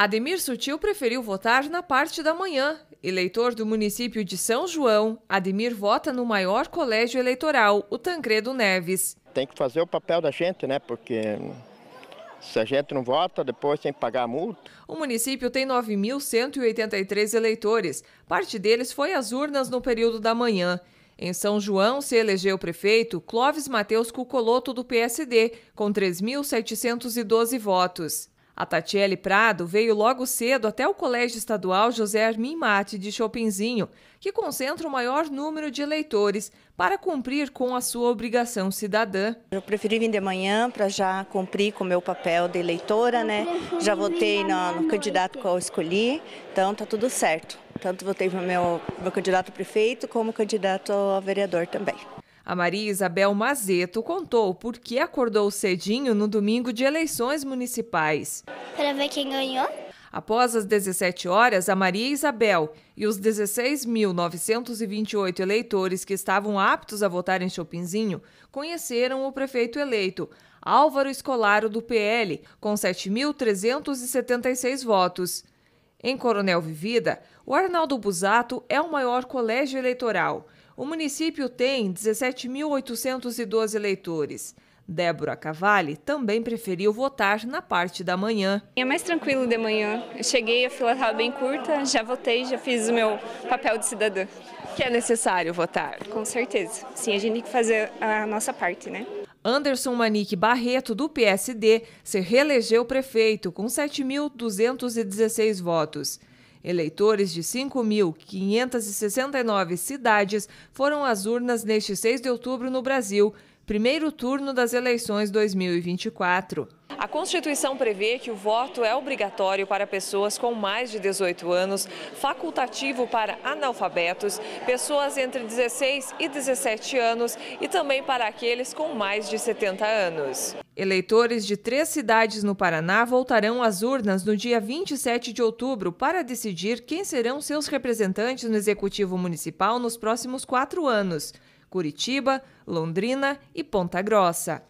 Ademir Sutil preferiu votar na parte da manhã. Eleitor do município de São João, Ademir vota no maior colégio eleitoral, o Tancredo Neves. Tem que fazer o papel da gente, né? Porque se a gente não vota, depois tem que pagar a multa. O município tem 9.183 eleitores. Parte deles foi às urnas no período da manhã. Em São João, se elegeu prefeito Clóvis Mateus Cucoloto, do PSD, com 3.712 votos. A Tatiele Prado veio logo cedo até o Colégio Estadual José Armin Mate de Chopinzinho, que concentra o maior número de eleitores, para cumprir com a sua obrigação cidadã. Eu preferi vir de manhã para já cumprir com o meu papel de eleitora, né? Já votei no, no candidato que eu escolhi, então tá tudo certo. Tanto votei para o meu, meu candidato a prefeito como candidato a vereador também. A Maria Isabel Mazeto contou por que acordou cedinho no domingo de eleições municipais. Para ver quem ganhou? Após as 17 horas, a Maria Isabel e os 16.928 eleitores que estavam aptos a votar em Chopinzinho conheceram o prefeito eleito, Álvaro Escolaro do PL, com 7.376 votos. Em Coronel Vivida, o Arnaldo Busato é o maior colégio eleitoral. O município tem 17.812 eleitores. Débora Cavalli também preferiu votar na parte da manhã. É mais tranquilo de manhã. Eu cheguei, a fila estava bem curta, já votei, já fiz o meu papel de cidadã. Que é necessário votar? Com certeza. Sim, a gente tem que fazer a nossa parte, né? Anderson Manique Barreto, do PSD, se reelegeu prefeito com 7.216 votos. Eleitores de 5.569 cidades foram às urnas neste 6 de outubro no Brasil, primeiro turno das eleições 2024. A Constituição prevê que o voto é obrigatório para pessoas com mais de 18 anos, facultativo para analfabetos, pessoas entre 16 e 17 anos e também para aqueles com mais de 70 anos. Eleitores de três cidades no Paraná voltarão às urnas no dia 27 de outubro para decidir quem serão seus representantes no Executivo Municipal nos próximos quatro anos: Curitiba, Londrina e Ponta Grossa.